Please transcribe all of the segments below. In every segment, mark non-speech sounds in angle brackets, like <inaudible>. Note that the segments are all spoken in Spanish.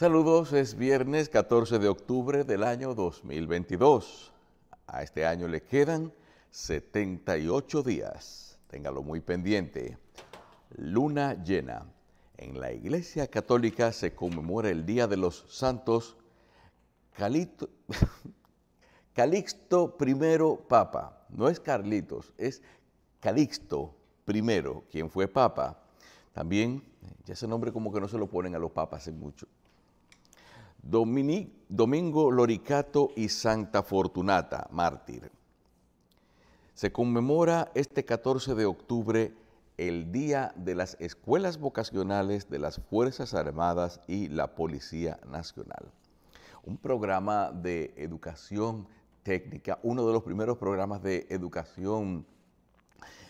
Saludos, es viernes 14 de octubre del año 2022. A este año le quedan 78 días. Téngalo muy pendiente. Luna llena. En la Iglesia Católica se conmemora el Día de los Santos <laughs> Calixto I Papa. No es Carlitos, es Calixto I, quien fue Papa. También, ya ese nombre como que no se lo ponen a los papas en mucho, Domingo Loricato y Santa Fortunata, mártir. Se conmemora este 14 de octubre el Día de las Escuelas Vocacionales de las Fuerzas Armadas y la Policía Nacional. Un programa de educación técnica, uno de los primeros programas de educación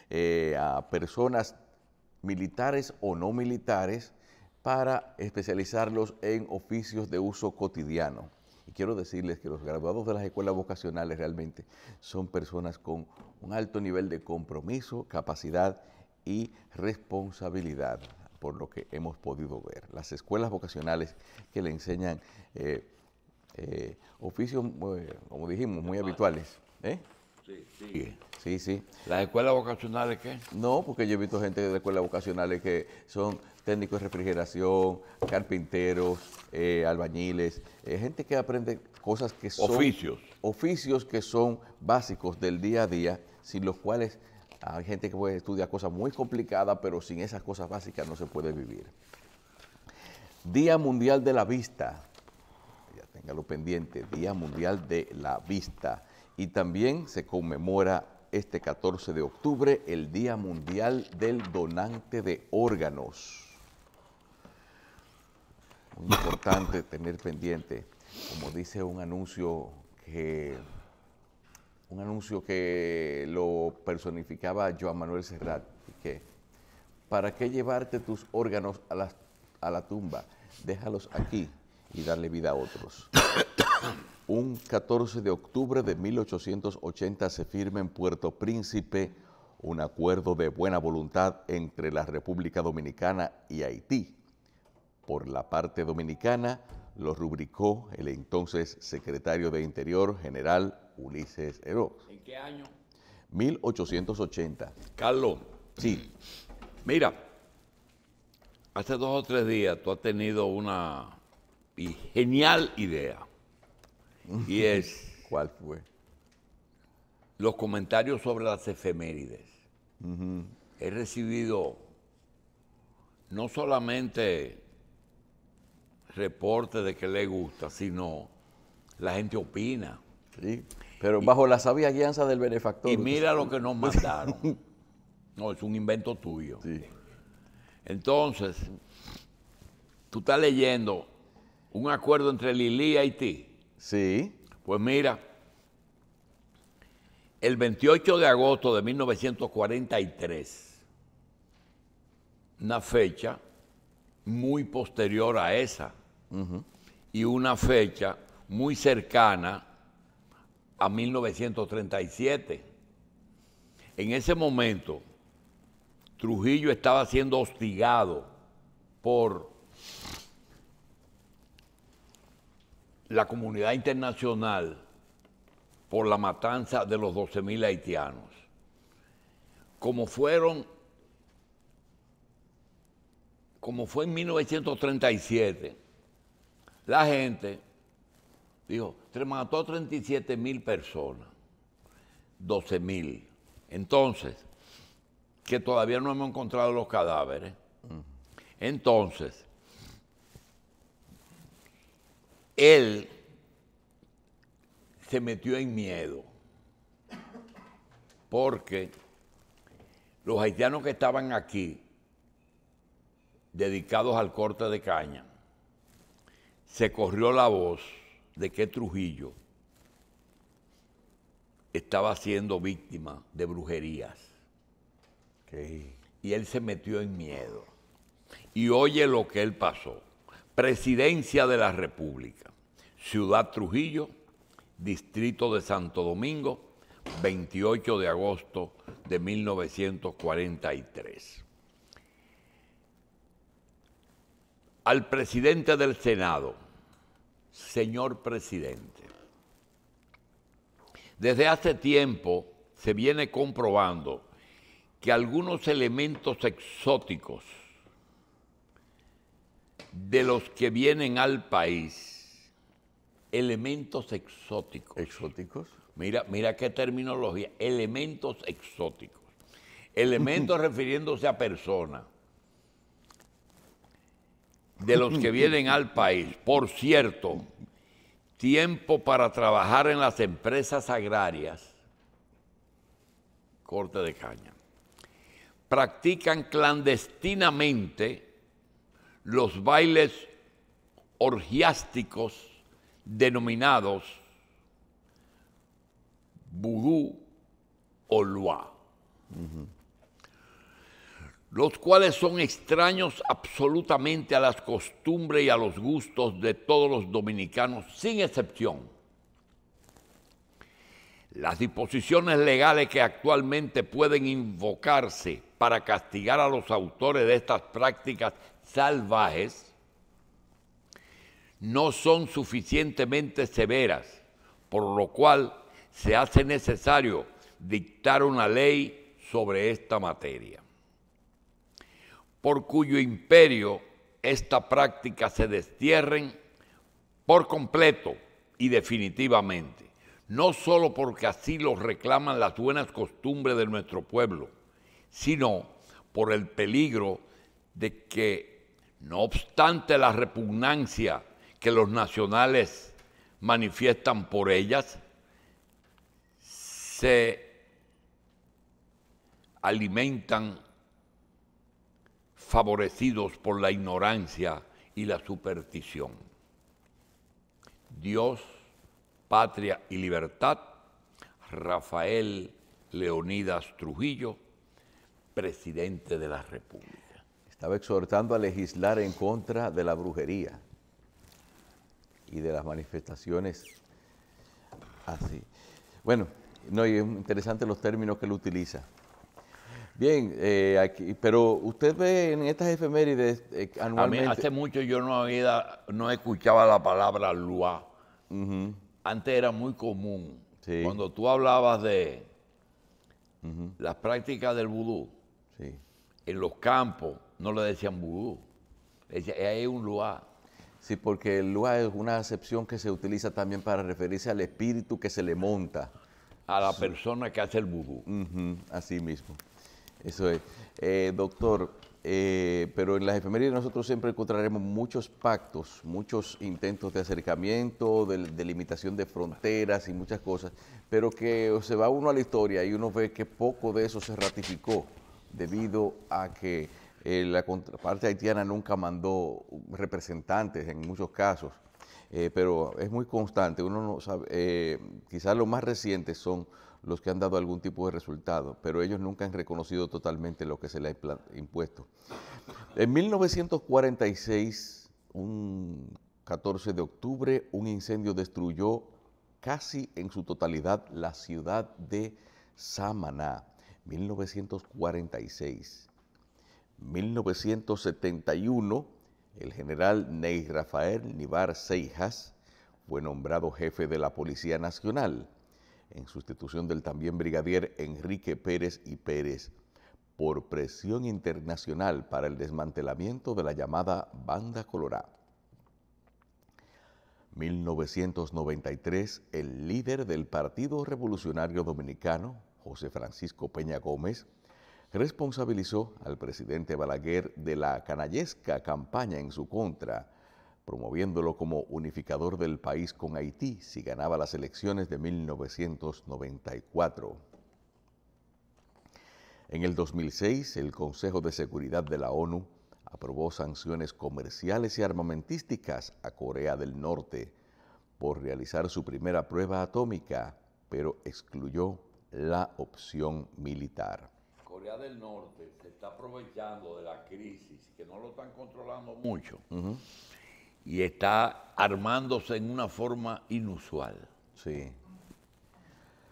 eh, a personas militares o no militares para especializarlos en oficios de uso cotidiano. Y quiero decirles que los graduados de las escuelas vocacionales realmente son personas con un alto nivel de compromiso, capacidad y responsabilidad, por lo que hemos podido ver. Las escuelas vocacionales que le enseñan eh, eh, oficios, eh, como dijimos, muy habituales. ¿eh? Sí, sí. ¿Las escuelas vocacionales qué? No, porque yo he visto gente de escuelas vocacionales que son técnicos de refrigeración, carpinteros, eh, albañiles, eh, gente que aprende cosas que son... Oficios. Oficios que son básicos del día a día, sin los cuales hay gente que puede estudiar cosas muy complicadas, pero sin esas cosas básicas no se puede vivir. Día Mundial de la Vista. Ya téngalo pendiente, Día Mundial de la Vista y también se conmemora este 14 de octubre el Día Mundial del Donante de Órganos. Muy importante tener pendiente, como dice un anuncio que un anuncio que lo personificaba Joan Manuel Serrat, que ¿para qué llevarte tus órganos a la, a la tumba? Déjalos aquí y darle vida a otros un 14 de octubre de 1880 se firma en Puerto Príncipe un acuerdo de buena voluntad entre la República Dominicana y Haití. Por la parte dominicana lo rubricó el entonces secretario de Interior general Ulises Heró. ¿En qué año? 1880. Carlos. Sí. Mira, hace dos o tres días tú has tenido una genial idea y es... ¿Cuál fue? Los comentarios sobre las efemérides. He recibido no solamente reportes de que le gusta, sino la gente opina. Sí, pero bajo la sabia guianza del benefactor. Y mira lo que nos <laughs> mandaron. no, es un invento tuyo. Sí. Entonces, tú estás leyendo un acuerdo entre Lili y ti Sí. Pues mira, el 28 de agosto de 1943, una fecha muy posterior a esa, y una fecha muy cercana a 1937. En ese momento, Trujillo estaba siendo hostigado por la comunidad internacional por la matanza de los 12.000 haitianos, como fueron, como fue en 1937, la gente dijo, se mató 37 mil personas, 12.000 Entonces, que todavía no hemos encontrado los cadáveres. Entonces, él se metió en miedo, porque los haitianos que estaban aquí, dedicados al corte de caña, se corrió la voz de que Trujillo estaba siendo víctima de brujerías. Y él se metió en miedo. Y oye lo que él pasó. Presidencia de la República, Ciudad Trujillo, Distrito de Santo Domingo, 28 de agosto de 1943. Al presidente del Senado, señor presidente, desde hace tiempo se viene comprobando que algunos elementos exóticos de los que vienen al país elementos exóticos. ¿Exóticos? Mira, mira qué terminología, elementos exóticos. Elementos <laughs> refiriéndose a personas de los que vienen al país. Por cierto, tiempo para trabajar en las empresas agrarias, corte de caña, practican clandestinamente los bailes orgiásticos denominados vudú o loa los cuales son extraños absolutamente a las costumbres y a los gustos de todos los dominicanos, sin excepción. Las disposiciones legales que actualmente pueden invocarse para castigar a los autores de estas prácticas salvajes no son suficientemente severas, por lo cual se hace necesario dictar una ley sobre esta materia, por cuyo imperio esta práctica se destierren por completo y definitivamente, no solo porque así lo reclaman las buenas costumbres de nuestro pueblo, sino por el peligro de que, no obstante la repugnancia que los nacionales manifiestan por ellas, se alimentan favorecidos por la ignorancia y la superstición. Dios, patria y libertad, Rafael Leonidas Trujillo, presidente de la República estaba exhortando a legislar en contra de la brujería y de las manifestaciones así. Bueno, no, es interesante los términos que él utiliza. Bien, eh, pero usted ve en estas efemérides eh, anualmente... hace mucho yo no había, no escuchaba la palabra lua. Antes era muy común. Cuando tú hablabas de las prácticas del vudú, en los campos, no le decían vudú, es eh, un luá. Sí, porque el luá es una acepción que se utiliza también para referirse al espíritu que se le monta. A la persona que hace el vudú. así mismo. Eso es. Eh, doctor, eh, pero en las efemérides nosotros siempre encontraremos muchos pactos, muchos intentos de acercamiento, de, de, limitación de fronteras y muchas cosas, pero que se va uno a la historia y uno ve que poco de eso se ratificó debido a que eh, la contraparte haitiana nunca mandó representantes en muchos casos, eh, pero es muy constante. Uno no sabe, eh, quizás los más recientes son los que han dado algún tipo de resultado, pero ellos nunca han reconocido totalmente lo que se les ha impuesto. En 1946, un 14 de octubre, un incendio destruyó casi en su totalidad la ciudad de Samaná. 1946. 1971, el general Ney Rafael Nivar Seijas fue nombrado jefe de la Policía Nacional, en sustitución del también brigadier Enrique Pérez y Pérez, por presión internacional para el desmantelamiento de la llamada Banda Colorada. 1993, el líder del Partido Revolucionario Dominicano, José Francisco Peña Gómez, responsabilizó al presidente Balaguer de la canallesca campaña en su contra, promoviéndolo como unificador del país con Haití si ganaba las elecciones de 1994. En el 2006, el Consejo de Seguridad de la ONU aprobó sanciones comerciales y armamentísticas a Corea del Norte por realizar su primera prueba atómica, pero excluyó la opción militar del Norte se está aprovechando de la crisis, que no lo están controlando mucho, y está armándose en una forma inusual. Sí.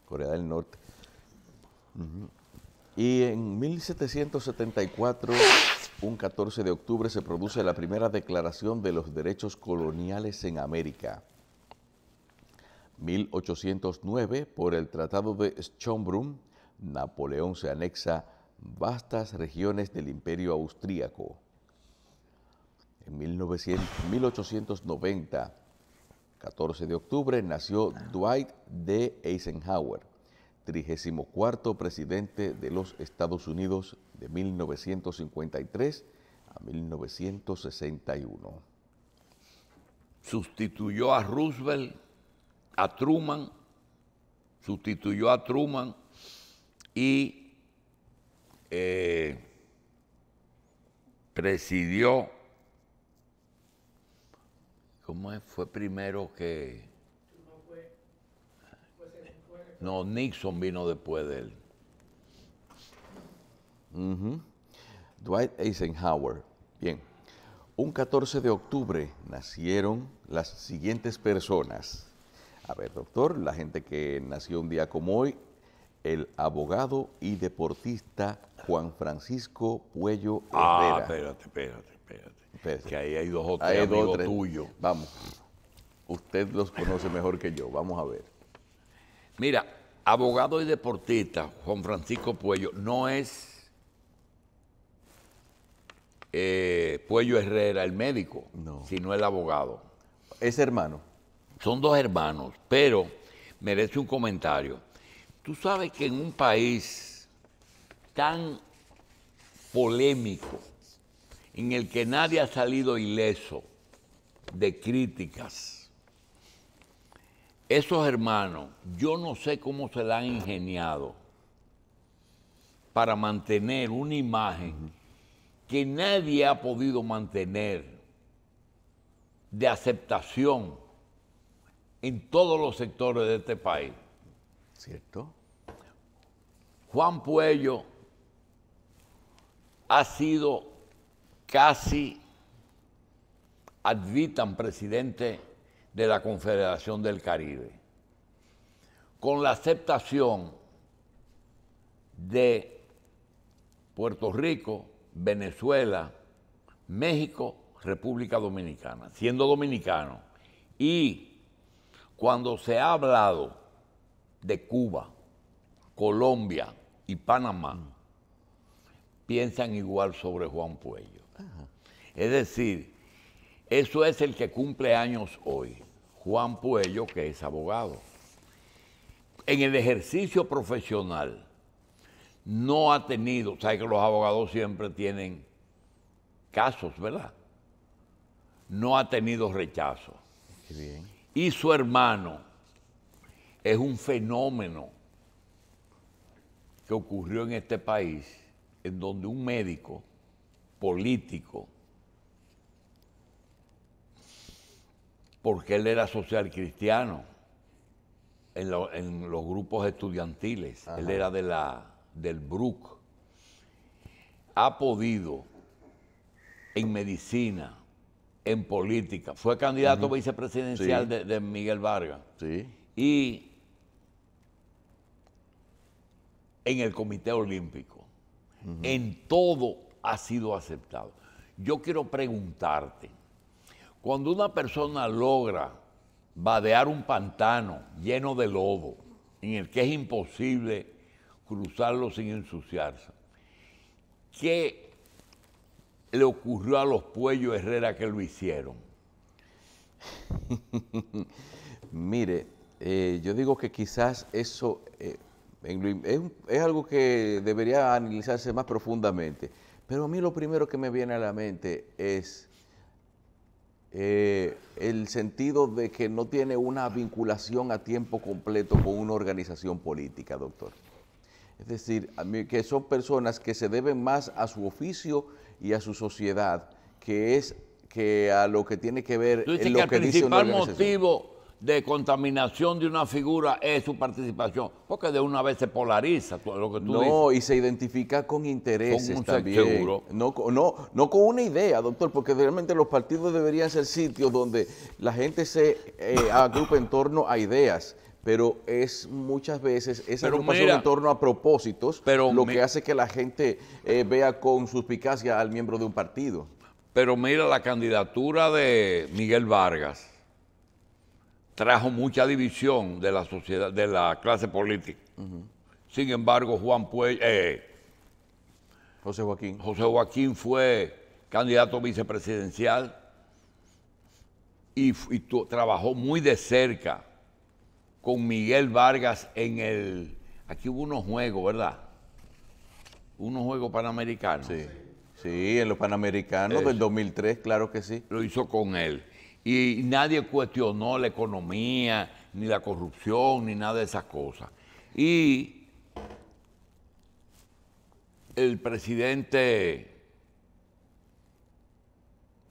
Corea del Norte. Y en 1774, un 14 de octubre, se produce la primera declaración de los derechos coloniales en América. 1809, por el Tratado de Schönbrunn, Napoleón se anexa vastas regiones del imperio austríaco. En 1900, 1890, 14 de octubre, nació Dwight D. Eisenhower, 34 presidente de los Estados Unidos de 1953 a 1961. Sustituyó a Roosevelt, a Truman, sustituyó a Truman y eh, presidió, ¿cómo es? Fue primero que... No, Nixon vino después de él. Dwight Eisenhower. Bien. Un 14 de octubre nacieron las siguientes personas. A ver, doctor, la gente que nació un día como hoy el abogado y deportista Juan Francisco Puello ah, Herrera. Ah, espérate, espérate, espérate. Que ahí hay dos otros tuyos. Vamos, usted los conoce mejor que yo, vamos a ver. Mira, abogado y deportista Juan Francisco Puello no es eh, Puello Herrera, el médico, sino el abogado. Es hermano. Son dos hermanos, pero merece un comentario. Tú sabes que en un país tan polémico, en el que nadie ha salido ileso de críticas, esos hermanos, yo no sé cómo se la han ingeniado para mantener una imagen que nadie ha podido mantener de aceptación en todos los sectores de este país. ¿Cierto? Juan Puello ha sido casi advitan presidente de la Confederación del Caribe, con la aceptación de Puerto Rico, Venezuela, México, República Dominicana, siendo dominicano. Y cuando se ha hablado de Cuba, Colombia y Panamá piensan igual sobre Juan Puello. Es decir, eso es el que cumple años hoy, Juan Puello, que es abogado. En el ejercicio profesional no ha tenido, ¿sabe que los abogados siempre tienen casos, ¿verdad? No ha tenido rechazo. Y su hermano es un fenómeno que ocurrió en este país, en donde un médico político, porque él era social cristiano, en, los grupos estudiantiles, él era de la, del BRUC, ha podido en medicina, en política, fue candidato vicepresidencial de, Miguel Vargas. Sí. Y en el Comité Olímpico. En todo ha sido aceptado. Yo quiero preguntarte, cuando una persona logra vadear un pantano lleno de lodo, en el que es imposible cruzarlo sin ensuciarse, ¿qué le ocurrió a los pueblos Herrera que lo hicieron? <laughs> Mire, eh, yo digo que quizás eso eh, es, algo que debería analizarse más profundamente. Pero a mí lo primero que me viene a la mente es eh, el sentido de que no tiene una vinculación a tiempo completo con una organización política, doctor. Es decir, que son personas que se deben más a su oficio y a su sociedad, que es que a lo que tiene que ver en lo que, el motivo de contaminación de una figura es su participación, porque de una vez se polariza lo que tú no, No, y se identifica con intereses también. No, con una idea, doctor, porque realmente los partidos deberían ser sitios donde la gente se eh, agrupa en torno a ideas pero es muchas veces esa agrupación en torno a propósitos lo que hace que la gente eh, vea con suspicacia al miembro de un partido. Pero mira la candidatura de Miguel Vargas trajo mucha división de la sociedad, de la clase política. Sin embargo, Juan Puey, eh, José Joaquín. José Joaquín fue candidato vicepresidencial y, trabajó muy de cerca con Miguel Vargas en el. Aquí hubo unos juegos, ¿verdad? Unos juegos panamericanos. Sí, sí en los panamericanos del 2003, eh, claro que sí. Lo hizo con él y nadie cuestionó la economía, ni la corrupción, ni nada de esas cosas. Y el presidente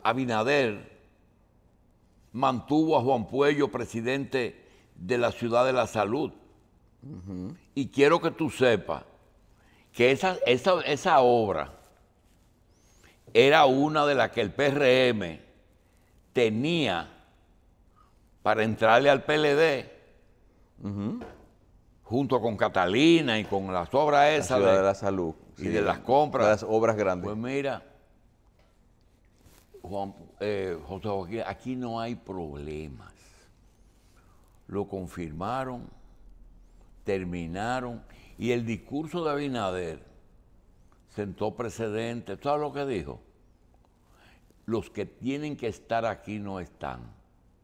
Abinader mantuvo a Juan Puello presidente de la Ciudad de la Salud. Y quiero que tú sepas que esa, esa obra era una de las que el PRM tenía para entrarle al PLD, junto con Catalina y con las obras esas. de, salud. Y de las compras. las obras grandes. Pues mira, eh, José Joaquín, aquí no hay problemas. Lo confirmaron, terminaron, y el discurso de Abinader sentó precedentes. todo lo que dijo? los que tienen que estar aquí no están,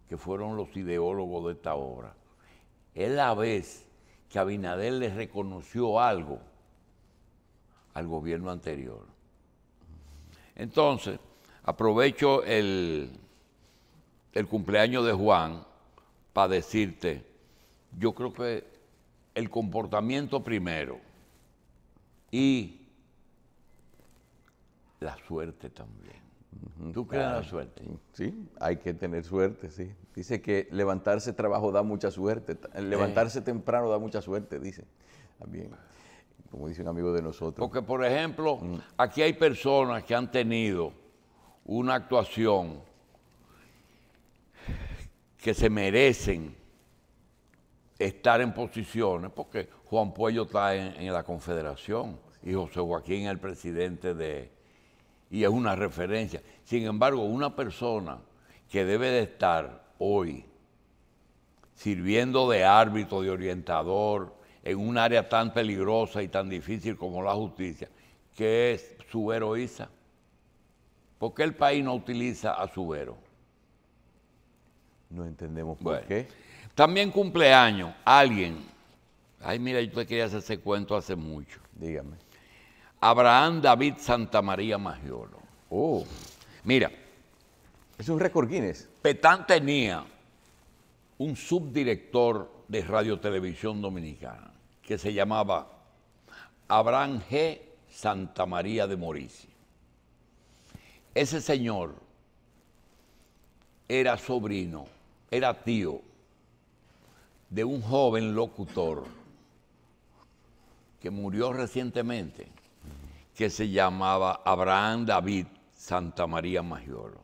que fueron los ideólogos de esta obra. Es la vez que Abinader les reconoció algo al gobierno anterior. Entonces, aprovecho el, el cumpleaños de Juan para decirte, yo creo que el comportamiento primero y la suerte también. Tú crees la suerte. Sí, hay que tener suerte, sí. Dice que levantarse trabajo da mucha suerte. Eh, levantarse eh. temprano da mucha suerte, dice. También, como dice un amigo de nosotros. Porque, por ejemplo, mm. aquí hay personas que han tenido una actuación que se merecen estar en posiciones, porque Juan Puello está en la Confederación y José Joaquín es el presidente de, y es una referencia. Sin embargo, una persona que debe de estar hoy sirviendo de árbitro, de orientador, en un área tan peligrosa y tan difícil como la justicia, que es su ¿Por qué el país no utiliza a su héroe? No entendemos por qué. También cumpleaños, alguien. Ay, mira, yo te quería hacer ese cuento hace mucho. Dígame. Abraham David Santa María Maggiolo. Oh, mira. Es un récord Petán tenía un subdirector de Radio Televisión Dominicana que se llamaba Abraham G. Santa María de Morici. Ese señor era sobrino, era tío de un joven locutor que murió recientemente que se llamaba Abraham David Santa María Maggiolo.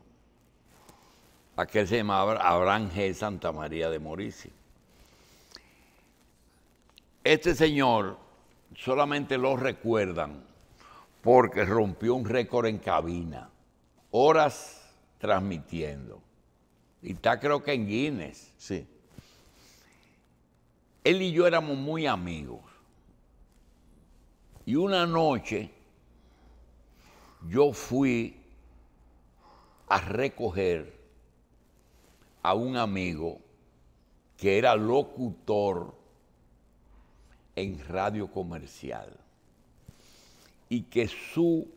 Aquel se llamaba Abraham G. Santa María de Morici. Este señor solamente lo recuerdan porque rompió un récord en cabina, horas transmitiendo. Y está creo que en Guinness. Sí. Él y yo éramos muy amigos. Y una noche yo fui a recoger a un amigo que era locutor en radio comercial y que su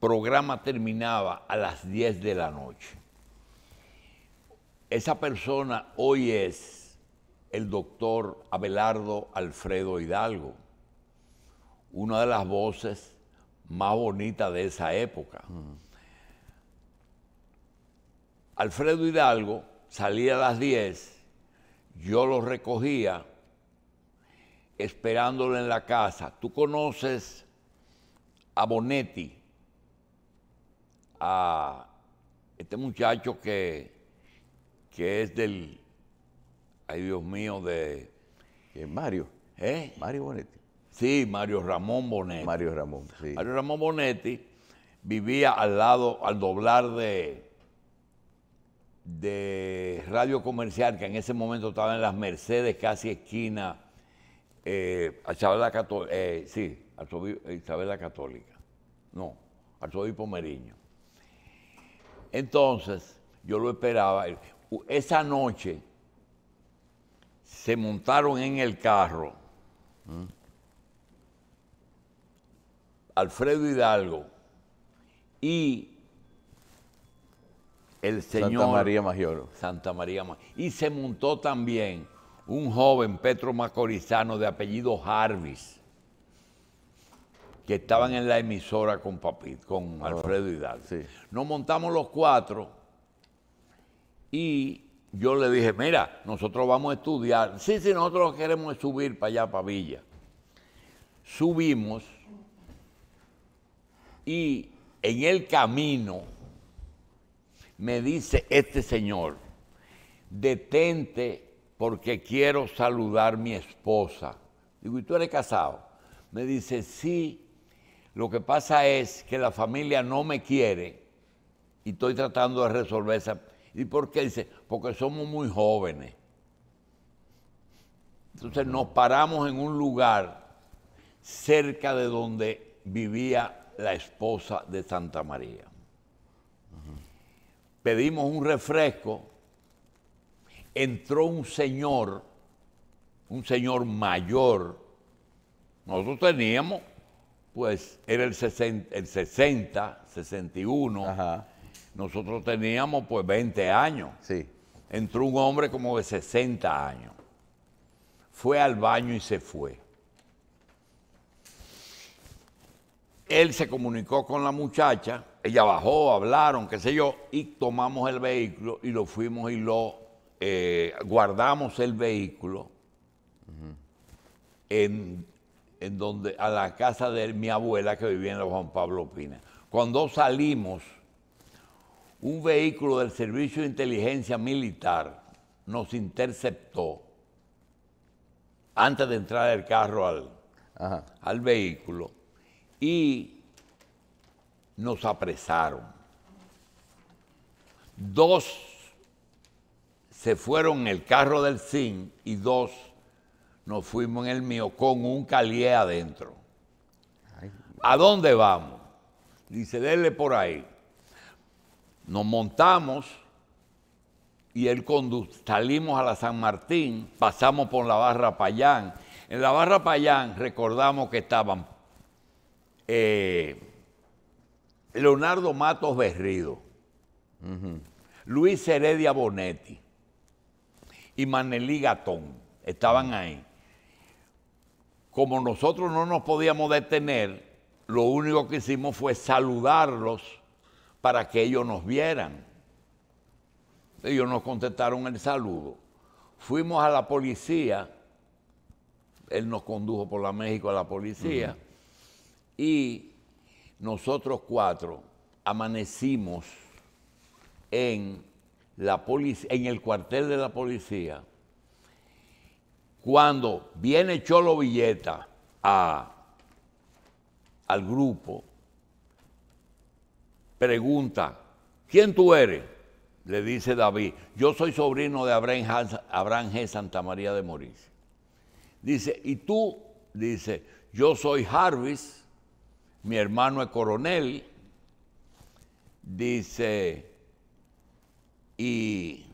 programa terminaba a las 10 de la noche. Esa persona hoy es el doctor Abelardo Alfredo Hidalgo, una de las voces más bonitas de esa época. Alfredo Hidalgo salía a las 10, yo lo recogía esperándolo en la casa. Tú conoces a Bonetti, a este muchacho que, que es del, ay Dios mío, de... Mario? ¿Eh? Mario Bonetti. Sí, Mario Ramón Bonetti. Mario Ramón, sí. Mario Ramón Bonetti vivía al lado, al doblar de, de Radio Comercial, que en ese momento estaba en las Mercedes, casi esquina, a eh, Isabel Católica, eh, sí, Isabel Católica, no, Arzobispo Pomeriño. Entonces, yo lo esperaba. Esa noche se montaron en el carro. Alfredo Hidalgo y el señor Santa María Mayor. Santa María Y se montó también un joven Petro Macorizano de apellido Jarvis, que estaban en la emisora con papi, con ah, Alfredo Hidalgo. Nos montamos los cuatro y yo le dije, mira, nosotros vamos a estudiar. Sí, sí, nosotros queremos subir para allá, para Villa. Subimos y en el camino me dice este señor, detente porque quiero saludar a mi esposa. Digo, ¿y tú eres casado? Me dice, sí, lo que pasa es que la familia no me quiere y estoy tratando de resolver esa. ¿Y por qué? Dice, porque somos muy jóvenes. Entonces nos paramos en un lugar cerca de donde vivía la esposa de Santa María. Pedimos un refresco, entró un señor, un señor mayor, nosotros teníamos, pues era el 60, 61, nosotros teníamos pues 20 años. Entró un hombre como de 60 años, fue al baño y se fue. Él se comunicó con la muchacha, ella bajó, hablaron, qué sé yo, y tomamos el vehículo y lo fuimos y lo eh, guardamos el vehículo en, donde, a la casa de mi abuela que vivía en la Juan Pablo Pina. Cuando salimos, un vehículo del Servicio de Inteligencia Militar nos interceptó antes de entrar el carro al, al vehículo y nos apresaron. Dos se fueron en el carro del CIN y dos nos fuimos en el mío con un calié adentro. ¿A dónde vamos? Dice, denle por ahí. Nos montamos y él salimos a la San Martín, pasamos por la barra Payán. En la barra Payán recordamos que estaban eh, Leonardo Matos Berrido, Luis Heredia Bonetti y Manelí Gatón estaban ahí. Como nosotros no nos podíamos detener, lo único que hicimos fue saludarlos para que ellos nos vieran. Ellos nos contestaron el saludo. Fuimos a la policía, él nos condujo por la México a la policía. Y nosotros cuatro amanecimos en, la en el cuartel de la policía cuando viene Cholo Villeta a, al grupo, pregunta, ¿quién tú eres? Le dice David, yo soy sobrino de Abraham, G. Santa María de Mauricio. Dice, ¿y tú? Dice, yo soy Harvis mi hermano es coronel, dice, y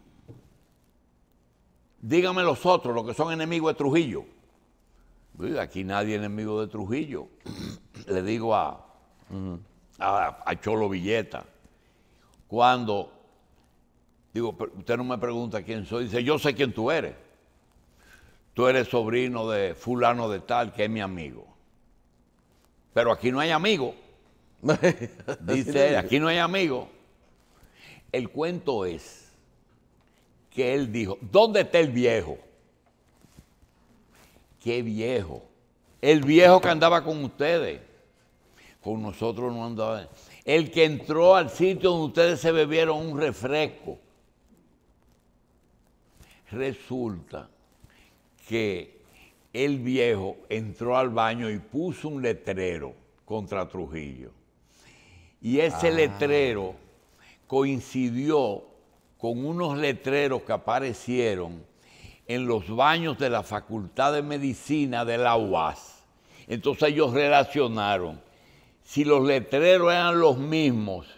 dígame los otros, los que son enemigos de Trujillo. Aquí nadie es enemigo de Trujillo. <clears throat> Le digo a, a, a, Cholo Villeta, cuando, digo, usted no me pregunta quién soy, dice, yo sé quién tú eres. Tú eres sobrino de fulano de tal, que es mi amigo. Pero aquí no hay amigo. <laughs> Dice él, aquí no hay amigo. El cuento es que él dijo, ¿dónde está el viejo? ¿Qué viejo? El viejo que andaba con ustedes. Con nosotros no andaba. El que entró al sitio donde ustedes se bebieron un refresco. Resulta que el viejo entró al baño y puso un letrero contra Trujillo. Y ese ah. letrero coincidió con unos letreros que aparecieron en los baños de la Facultad de Medicina de la UAS. Entonces ellos relacionaron, si los letreros eran los mismos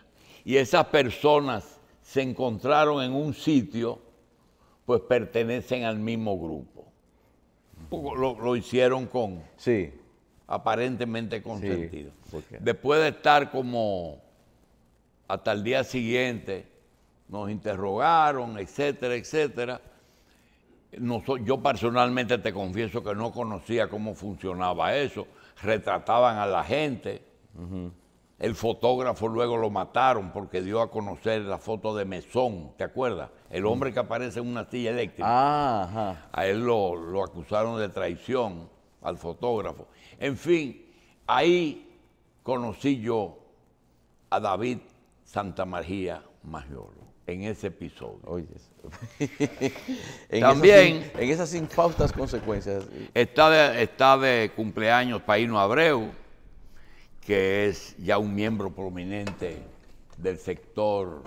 y esas personas se encontraron en un sitio, pues pertenecen al mismo grupo lo, hicieron con. Aparentemente consentido. Después de estar como hasta el día siguiente, nos interrogaron, etcétera, etcétera. yo personalmente te confieso que no conocía cómo funcionaba eso. Retrataban a la gente. El fotógrafo luego lo mataron porque dio a conocer la foto de Mesón, ¿te acuerdas? El hombre que aparece en una silla eléctrica. Ah, ajá. A él lo, acusaron de traición al fotógrafo. En fin, ahí conocí yo a David Santa María Maggiolo en ese episodio. Oye, en También <laughs> en esas infaustas consecuencias. Está está de cumpleaños Paino Abreu que es ya un miembro prominente del sector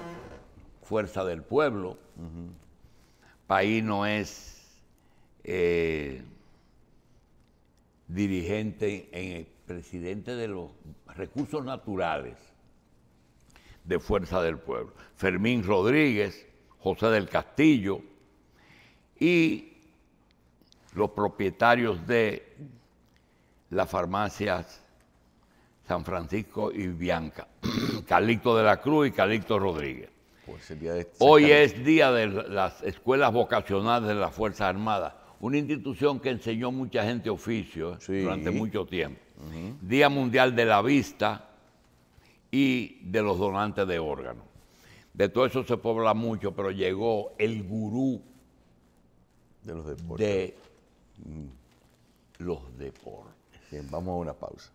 Fuerza del Pueblo. Uh Paíno es eh, dirigente en el presidente de los recursos naturales de Fuerza del Pueblo. Fermín Rodríguez, José del Castillo y los propietarios de las farmacias San Francisco y Bianca. <clears throat> Calixto de la Cruz y Calixto Rodríguez. Pues Hoy es día de las escuelas vocacionales de las Fuerzas Armadas, una institución que enseñó mucha gente oficio eh, durante mucho tiempo. Día Mundial de la Vista y de los donantes de órganos. De todo eso se pobla mucho, pero llegó el gurú de los deportes. De los deportes. Bien, vamos a una pausa.